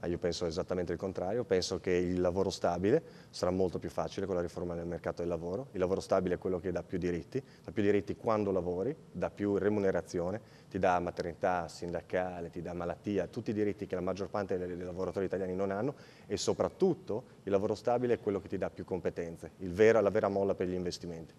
Ah, io penso esattamente il contrario, penso che il lavoro stabile sarà molto più facile con la riforma del mercato del lavoro. Il lavoro stabile è quello che dà più diritti, dà più diritti quando lavori, dà più remunerazione, ti dà maternità sindacale, ti dà malattia, tutti i diritti che la maggior parte dei lavoratori italiani non hanno e soprattutto il lavoro stabile è quello che ti dà più competenze, vera, la vera molla per gli investimenti.